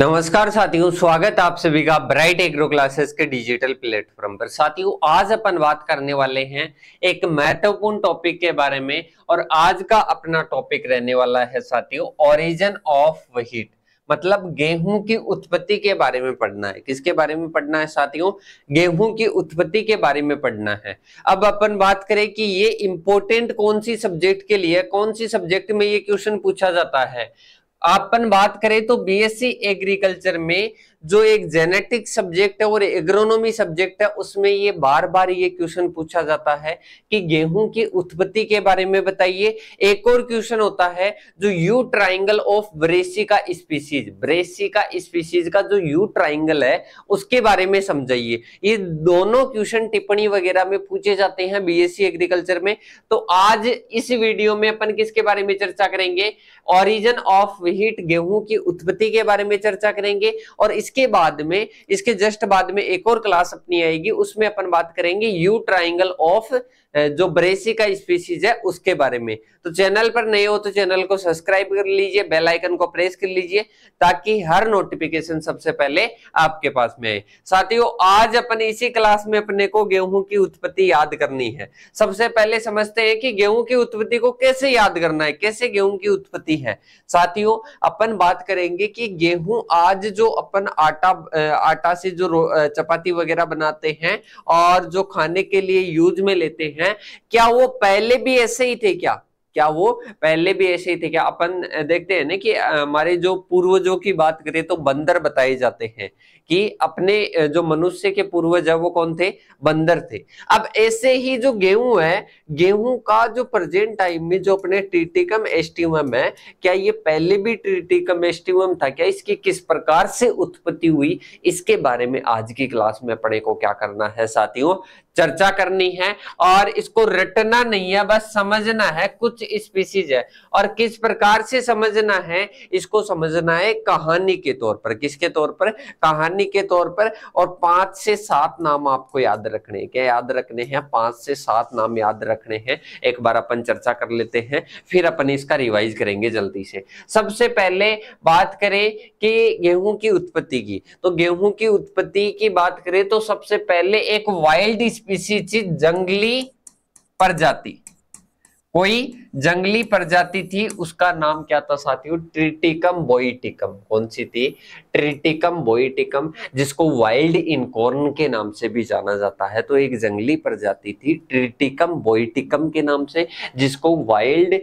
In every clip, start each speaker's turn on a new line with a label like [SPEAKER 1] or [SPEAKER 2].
[SPEAKER 1] नमस्कार साथियों स्वागत आप सभी का ब्राइट एग्रो क्लासेस के डिजिटल प्लेटफॉर्म पर साथियों आज अपन बात करने वाले हैं एक महत्वपूर्ण टॉपिक के बारे में और आज का अपना टॉपिक रहने वाला है साथियों ओरिजिन ऑफ वहीट मतलब गेहूं की उत्पत्ति के बारे में पढ़ना है किसके बारे में पढ़ना है साथियों गेहूं की उत्पत्ति के बारे में पढ़ना है अब अपन बात करें कि ये इंपॉर्टेंट कौन सी सब्जेक्ट के लिए कौन सी सब्जेक्ट में ये क्वेश्चन पूछा जाता है आपन बात करें तो बीएससी एग्रीकल्चर में जो एक जेनेटिक सब्जेक्ट है और एग्रोनॉमी सब्जेक्ट है उसमें ये बार बार ये क्वेश्चन पूछा जाता है कि गेहूं की उत्पत्ति के बारे में बताइए एक और क्वेश्चन होता है जो यू ट्राइंगल ऑफ ब्रेसी का स्पीसीज ब्रेसी का स्पीसीज का जो यू ट्राइंगल है उसके बारे में समझाइए ये दोनों क्वेश्चन टिप्पणी वगैरह में पूछे जाते हैं बी एग्रीकल्चर में तो आज इस वीडियो में अपन किसके बारे में चर्चा करेंगे ऑरिजन ऑफ हीट गेहूं की उत्पत्ति के बारे में चर्चा करेंगे और इसके इसके बाद में इसके जस्ट बाद में एक और क्लास अपनी आएगी उसमें अपन बात करेंगे यू ट्राइंगल ऑफ जो ब्रेसी का स्पीसीज है उसके बारे में तो चैनल पर नए हो तो चैनल को सब्सक्राइब कर लीजिए बेल आइकन को प्रेस कर लीजिए ताकि हर नोटिफिकेशन सबसे पहले आपके पास में आए साथियों आज अपन इसी क्लास में अपने को गेहूं की उत्पत्ति याद करनी है सबसे पहले समझते हैं कि गेहूं की उत्पत्ति को कैसे याद करना है कैसे गेहूं की उत्पत्ति है साथियों अपन बात करेंगे कि गेहूं आज जो अपन आटा आटा से जो चपाती वगैरह बनाते हैं और जो खाने के लिए यूज में लेते हैं हैं क्या वो पहले भी ऐसे ही थे क्या क्या वो पहले भी ऐसे ही थे क्या अपन देखते हैं ना कि हमारे जो पूर्वजों की बात करें तो बंदर बताए जाते हैं कि अपने जो मनुष्य के पूर्वज है वो कौन थे बंदर थे अब ऐसे ही जो गेहूं है गेहूं का जो प्रेजेंट टाइम में जो अपने ट्रिटिकम एस्टिवम है क्या ये पहले भी ट्रिटिकम एस्टिवम था क्या इसकी किस प्रकार से उत्पत्ति हुई इसके बारे में आज की क्लास में अपने को क्या करना है साथियों चर्चा करनी है और इसको रटना नहीं है बस समझना है कुछ स्पीसीज है और किस प्रकार से समझना है इसको समझना है कहानी के तौर पर किसके तौर पर कहानी कहानी के तौर पर और पांच से सात नाम आपको याद रखने क्या याद रखने हैं पांच से सात नाम याद रखने हैं एक बार अपन चर्चा कर लेते हैं फिर अपन इसका रिवाइज करेंगे जल्दी से सबसे पहले बात करें कि गेहूं की उत्पत्ति की तो गेहूं की उत्पत्ति की बात करें तो सबसे पहले एक वाइल्ड स्पीसी जंगली प्रजाति कोई जंगली प्रजाति थी उसका नाम क्या था साथियों ट्रिटिकम बोइटिकम कौन सी थी ट्रिटिकम बोइटिकम जिसको वाइल्ड इनकॉर्न के नाम से भी जाना जाता है तो एक जंगली प्रजाति थी ट्रिटिकम बोइटिकम के नाम से जिसको वाइल्ड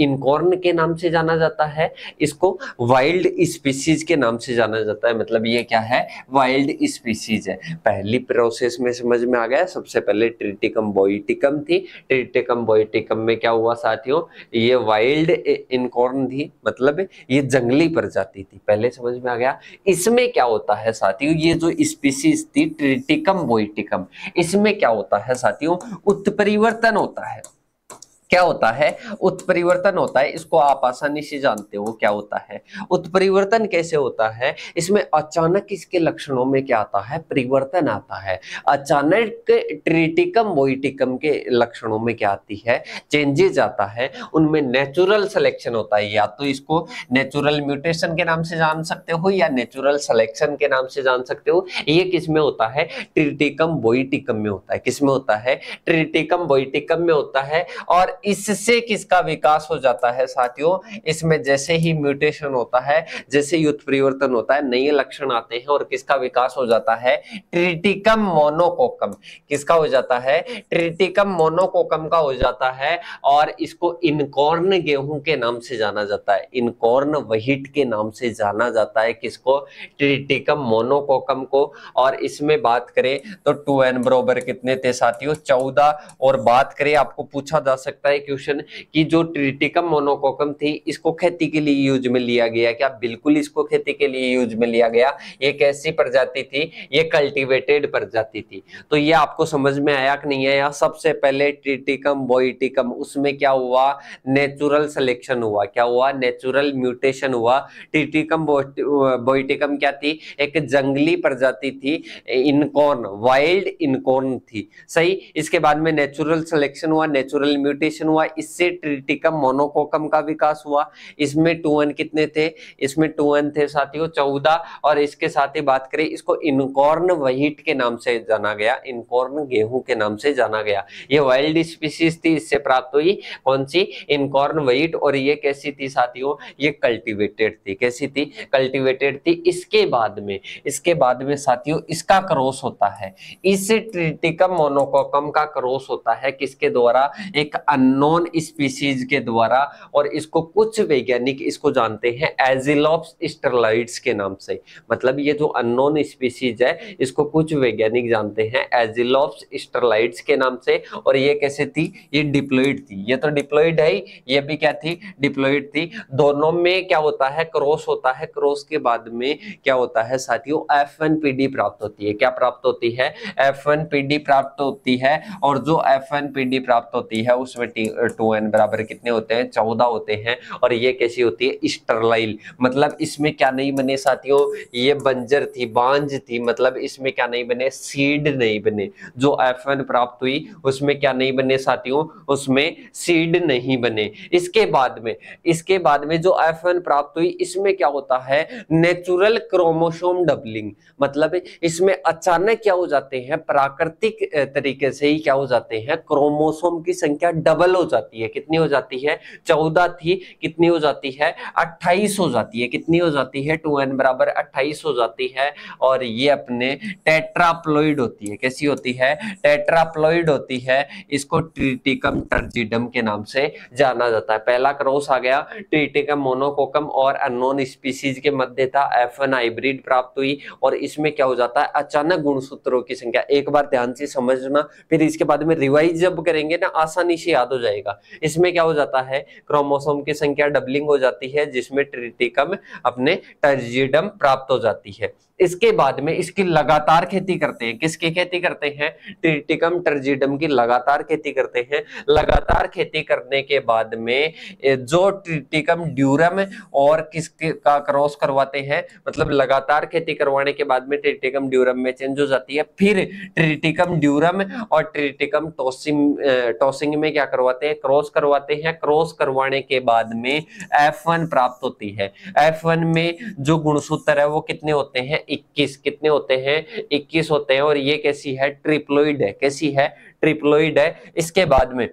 [SPEAKER 1] इनकॉर्न के नाम से जाना जाता है इसको वाइल्ड स्पीसीज के नाम से जाना जाता है मतलब ये क्या है वाइल्ड स्पीसीज है पहली प्रोसेस में समझ में आ गया सबसे पहले ट्रिटिकम बॉयटिकम थी ट्रिटिकम बोइटिकम में क्या हुआ साथियों ये वाइल्ड इनकॉर्न थी मतलब ये जंगली प्रजाति थी पहले समझ में आ गया इसमें क्या होता है साथियों ये जो स्पीसीज थी ट्रिटिकम बॉयटिकम इसमें क्या होता है साथियों उत्परिवर्तन होता है क्या होता है उत्परिवर्तन होता है इसको आप आसानी से जानते हो क्या होता है उत्परिवर्तन कैसे होता है इसमें अचानक इसके लक्षणों में क्या आता है परिवर्तन आता है अचानक ट्रिटिकम वोइटिकम के लक्षणों में क्या आती है चेंजेज आता है उनमें नेचुरल सिलेक्शन होता है या तो इसको नेचुरल म्यूटेशन के नाम से जान सकते हो या नेचुरल सिलेक्शन के नाम से जान सकते हो ये किसमें होता है ट्रिटिकम वोइटिकम में होता है किसमें होता है ट्रिटिकम वोइटिकम में होता है और इससे किसका विकास हो जाता है साथियों इसमें जैसे ही म्यूटेशन होता है जैसे युद्ध परिवर्तन होता है नए लक्षण आते हैं और किसका विकास हो जाता है ट्रिटिकम मोनोकोकम किसका हो जाता है ट्रिटिकम मोनोकोकम का हो जाता है और इसको इनकॉर्न गेहूं के नाम से जाना जाता है इनकॉर्न वहीट के नाम से जाना जाता है किसको ट्रिटिकम मोनोकोकम को और इसमें बात करें तो टू एन बरोबर कितने थे साथियों चौदह और बात करें आपको पूछा जा सकता है है क्वेश्चन कि जो ट्रिटिकम मोनोकोकम थी इसको खेती के लिए यूज में लिया गया क्या बिल्कुल इसको खेती के लिए यूज में लिया गया ये कैसी प्रजाति थी ये कल्टिवेटेड प्रजाति थी तो ये आपको समझ में आया कि नहीं आया सबसे पहले ट्रिटिकम बोइटिकम उसमें क्या हुआ नेचुरल सिलेक्शन हुआ क्या हुआ नेचुरल म्यूटेशन हुआ ट्रिटिकम बोइटिकम क्या थी एक जंगली प्रजाति थी इनकॉर्न वाइल्ड इनकॉर्न थी सही इसके बाद में नेचुरल सिलेक्शन हुआ नेचुरल म्यूटेशन एडिशन हुआ इससे ट्रिटिकम मोनोकोकम का विकास हुआ इसमें टू एन कितने थे इसमें टू एन थे साथियों चौदह और इसके साथ ही बात करें इसको इनकॉर्न वहीट के नाम से जाना गया इनकॉर्न गेहूं के नाम से जाना गया ये वाइल्ड स्पीसीज थी इससे प्राप्त हुई कौन सी इनकॉर्न वहीट और ये कैसी थी साथियों ये कल्टिवेटेड थी कैसी थी कल्टिवेटेड थी इसके बाद में इसके बाद में साथियों इसका क्रोस होता है इस ट्रिटिकम मोनोकोकम का क्रोस होता है किसके द्वारा एक अन अननोन स्पीसीज के द्वारा और इसको कुछ वैज्ञानिक इसको जानते हैं एजिलोप्स स्टेरलाइड्स के नाम से मतलब ये जो अननोन स्पीसीज है इसको कुछ वैज्ञानिक जानते हैं एजिलोप्स स्टेरलाइड्स के नाम से और ये कैसे थी ये डिप्लोइड थी ये तो डिप्लोइड है ये भी क्या थी डिप्लोइड थी दोनों में क्या होता है क्रॉस होता है क्रॉस के बाद में क्या होता है साथियों एफ वन पी प्राप्त होती है क्या प्राप्त होती है एफ वन पी प्राप्त होती है और जो एफ वन पी प्राप्त होती है उसमें टू एन बराबर कितने होते हैं चौदह होते हैं और ये कैसी होती है स्टरलाइल मतलब इसमें क्या नहीं बने साथियों ये बंजर थी बांज थी मतलब इसमें क्या नहीं बने सीड नहीं बने जो एफ प्राप्त हुई उसमें क्या नहीं बने साथियों उसमें सीड नहीं बने इसके बाद में इसके बाद में जो एफ प्राप्त हुई इसमें क्या होता है नेचुरल क्रोमोसोम डबलिंग मतलब इसमें अचानक क्या हो जाते हैं प्राकृतिक तरीके से ही क्या हो जाते हैं क्रोमोसोम की संख्या डबल डबल हो जाती है कितनी हो जाती है चौदह थी कितनी हो जाती है अट्ठाईस हो जाती है कितनी हो जाती है टू एन बराबर अट्ठाईस हो जाती है और ये अपने टेट्राप्लोइड होती है कैसी होती है टेट्राप्लोइड होती है इसको ट्रिटिकम टर्जिडम के नाम से जाना जाता है पहला क्रोस आ गया ट्रिटिकम मोनोकोकम और अनोन स्पीसीज के मध्य था एफ एन हाइब्रिड प्राप्त हुई और इसमें क्या हो जाता है अचानक गुणसूत्रों की संख्या एक बार ध्यान से समझना फिर इसके बाद में रिवाइज जब करेंगे ना आसानी से याद हो जाएगा इसमें क्या हो जाता है क्रोमोसोम की संख्या डबलिंग हो जाती है जिसमें ट्रिटिकम अपने टर्जिडम प्राप्त हो जाती है इसके बाद में इसकी लगातार खेती करते हैं किसकी खेती करते हैं ट्रिटिकम टर्जिडम की लगातार खेती करते हैं लगातार खेती करने के बाद में जो ट्रिटिकम ड्यूरम और किस का क्रॉस करवाते हैं मतलब लगातार खेती करवाने के बाद में ट्रिटिकम ड्यूरम में चेंज हो जाती है फिर ट्रिटिकम ड्यूरम और ट्रिटिकम टोसिंग टोसिंग में क्या करवाते हैं क्रॉस करवाते हैं क्रॉस करवाने के बाद में एफ प्राप्त होती है एफ में जो गुणसूत्र है वो कितने होते हैं 21 कितने होते हैं 21 होते हैं और ये कैसी है ट्रिप्लोइड है कैसी है ट्रिप्लोइड है इसके बाद में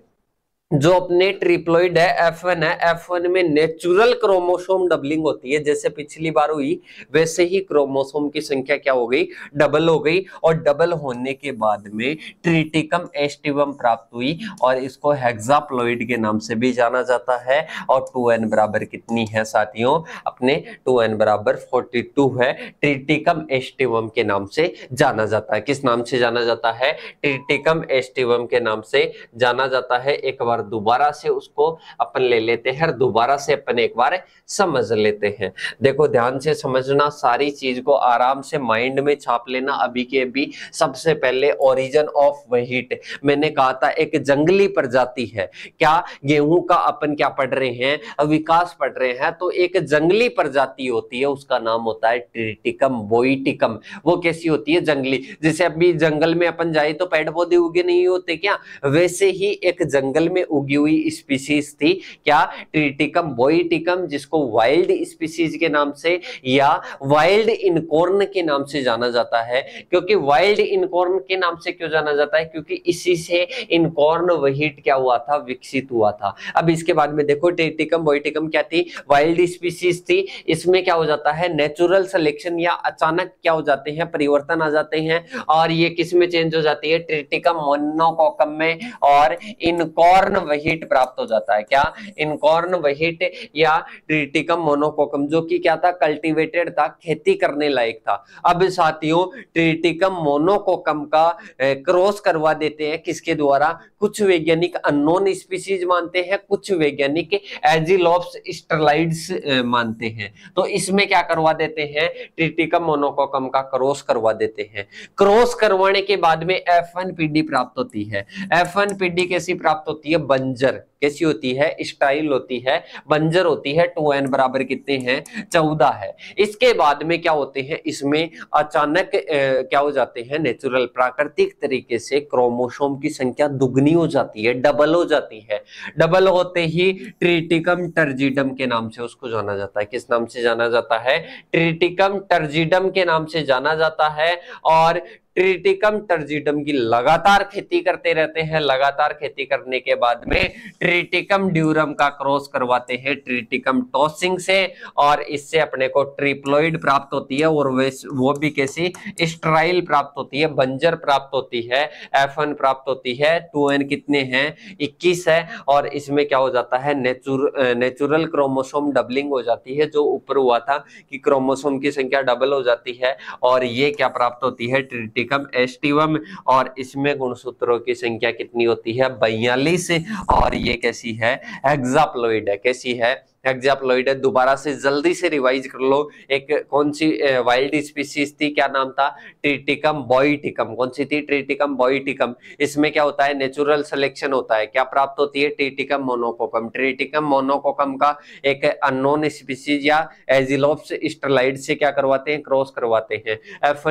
[SPEAKER 1] जो अपने ट्रिप्लोइड है एफ वन है एफ वन में नेचुरल क्रोमोसोम डबलिंग होती है जैसे पिछली बार हुई वैसे ही क्रोमोसोम की संख्या क्या हो गई डबल हो गई और डबल होने के बाद में ट्रिटिकम एस्टिवम प्राप्त हुई और इसको हेक्साप्लोइड के नाम से भी जाना जाता है और टू एन बराबर कितनी है साथियों अपने टू एन बराबर फोर्टी टू है ट्रिटिकम एस्टिवम के नाम से जाना जाता है किस नाम से जाना जाता है ट्रिटिकम एस्टिवम के नाम से जाना जाता है एक बार बार दोबारा से उसको अपन ले लेते हैं और दोबारा से अपन एक बार समझ लेते हैं देखो ध्यान से समझना सारी चीज को आराम से माइंड में छाप लेना अभी के अभी सबसे पहले ओरिजिन ऑफ वहीट मैंने कहा था एक जंगली प्रजाति है क्या गेहूं का अपन क्या पढ़ रहे हैं विकास पढ़ रहे हैं तो एक जंगली प्रजाति होती है उसका नाम होता है ट्रिटिकम बोईटिकम वो कैसी होती है जंगली जैसे अभी जंगल में अपन जाए तो पेड़ पौधे उगे नहीं होते क्या वैसे ही एक जंगल में उगी हुई स्पीसीज थी क्या ट्रिटिकम बोईटिकम जिसको वाइल्ड स्पीसीज के नाम से या वाइल्ड इनकॉर्न के नाम से जाना जाता है क्योंकि वाइल्ड इनकॉर्न के नाम से क्यों जाना जाता है क्योंकि इसी से इनकॉर्न वहीट क्या हुआ था विकसित हुआ था अब इसके बाद में देखो ट्रिटिकम बोईटिकम क्या थी वाइल्ड स्पीसीज थी इसमें क्या हो जाता है नेचुरल सिलेक्शन या अचानक क्या हो जाते हैं परिवर्तन आ जाते हैं और ये किस में चेंज हो जाती है ट्रिटिकम मोनोकोकम में और इनकॉर्न वहीट प्राप्त हो जाता है क्या इनकॉर्न वहीट या ट्रिटिकम मोनोकोकम जो कि क्या था कल्टीवेटेड था खेती करने लायक था अब साथियों ट्रिटिकम मोनोकोकम का क्रॉस करवा देते हैं किसके द्वारा कुछ वैज्ञानिक अननोन स्पीसीज मानते हैं कुछ वैज्ञानिक एजिलोप्स स्टरलाइड्स मानते हैं तो इसमें क्या करवा देते हैं ट्रिटिकम मोनोकोकम का क्रॉस करवा देते हैं क्रॉस करवाने के बाद में एफ एन पीडी प्राप्त होती है एफ एन पीडी कैसी प्राप्त होती है बंजर कैसी होती है स्टाइल होती है बंजर होती है टू एन बराबर कितने हैं चौदह है इसके बाद में क्या होते हैं इसमें अचानक ए, क्या हो जाते हैं नेचुरल प्राकृतिक तरीके से क्रोमोसोम की संख्या दुगनी हो जाती है डबल हो जाती है डबल होते ही ट्रिटिकम टर्जिडम के नाम से उसको जाना जाता है किस नाम से जाना जाता है ट्रिटिकम टर्जिडम के नाम से जाना जाता है और ट्रिटिकम टर्जिटम की लगातार खेती करते रहते हैं लगातार खेती करने के बाद में ट्रिटिकम ड्यूरम का क्रॉस करवाते हैं ट्रिटिकम टॉसिंग से और इससे अपने को ट्रिप्लोइड प्राप्त होती है और वो भी कैसी स्ट्राइल प्राप्त होती है बंजर प्राप्त होती है एफ प्राप्त होती है टू कितने हैं इक्कीस है और इसमें क्या हो जाता है नेचुर नेचुरल क्रोमोसोम डबलिंग हो जाती है जो ऊपर हुआ था कि क्रोमोसोम की संख्या डबल हो जाती है और ये क्या प्राप्त होती है ट्रिटिकम एकम एष्टिवम और इसमें गुणसूत्रों की संख्या कितनी होती है बयालीस और ये कैसी है एग्जाप्लोइड है कैसी है हेक्जाप्लॉइड है दोबारा से जल्दी से रिवाइज कर लो एक कौन सी वाइल्ड स्पीसीज थी क्या नाम था ट्रिटिकम बॉयटिकम कौन सी थी ट्रिटिकम बॉयटिकम इसमें क्या होता है नेचुरल सिलेक्शन होता है क्या प्राप्त होती है ट्रिटिकम मोनोकोकम ट्रिटिकम मोनोकोकम का एक अननोन स्पीसीज या एजिलोप्स स्टरलाइड से क्या करवाते हैं क्रॉस करवाते हैं एफ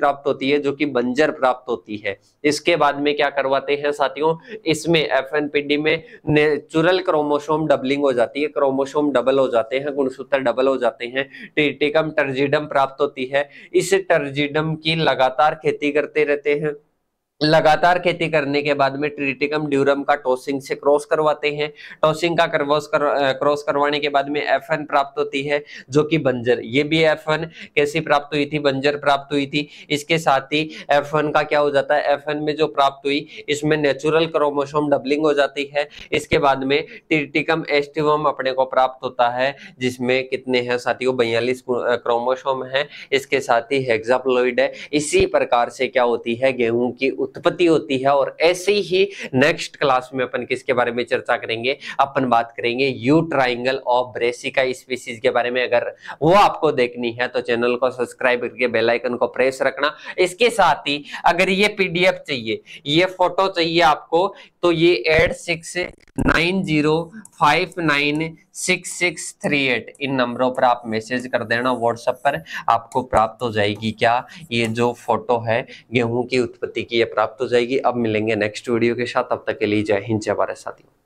[SPEAKER 1] प्राप्त होती है जो की बंजर प्राप्त होती है इसके बाद में क्या करवाते हैं साथियों इसमें एफ में नेचुरल क्रोमोसोम डबलिंग हो जाती है क्रोमोसोम क्रोमोसोम डबल हो जाते हैं गुणसूत्र डबल हो जाते हैं टेटिकम टर्जिडम प्राप्त होती है इस टर्जिडम की लगातार खेती करते रहते हैं लगातार खेती करने के बाद में ट्रिटिकम ड्यूरम का टॉसिंग से क्रॉस करवाते हैं टॉसिंग का क्रॉस कर, क्रॉस करवाने के बाद में एफ प्राप्त होती है जो कि बंजर ये भी एफ कैसी प्राप्त हुई थी बंजर प्राप्त हुई थी इसके साथ ही एफ का क्या हो जाता है एफ में जो प्राप्त हुई इसमें नेचुरल क्रोमोसोम डबलिंग हो जाती है इसके बाद में ट्रिटिकम एस्टिवम अपने को प्राप्त होता है जिसमें कितने हैं साथियों बयालीस क्रोमोसोम है इसके साथ ही हेक्साप्लोइड है इसी प्रकार से क्या होती है गेहूं की उत्पत्ति होती है और ऐसे ही नेक्स्ट क्लास में अपन किसके बारे में चर्चा करेंगे अपन बात करेंगे U triangle of brassica species के बारे में अगर वो आपको देखनी है तो चैनल को सब्सक्राइब करके बेलाइकन को प्रेस रखना इसके साथ ही अगर ये पीडीएफ चाहिए ये फोटो चाहिए आपको तो ये eight six nine zero five nine six six three eight इन नंबरों पर आप मैसेज कर देना व्हाट्सएप पर आपको प्राप्त हो जाएगी क्या ये जो फोटो है गेहूं की उत्पत्ति की ये प्राप्त हो जाएगी अब मिलेंगे नेक्स्ट वीडियो के साथ अब तक के लिए जय हिंद जय भारत साथियों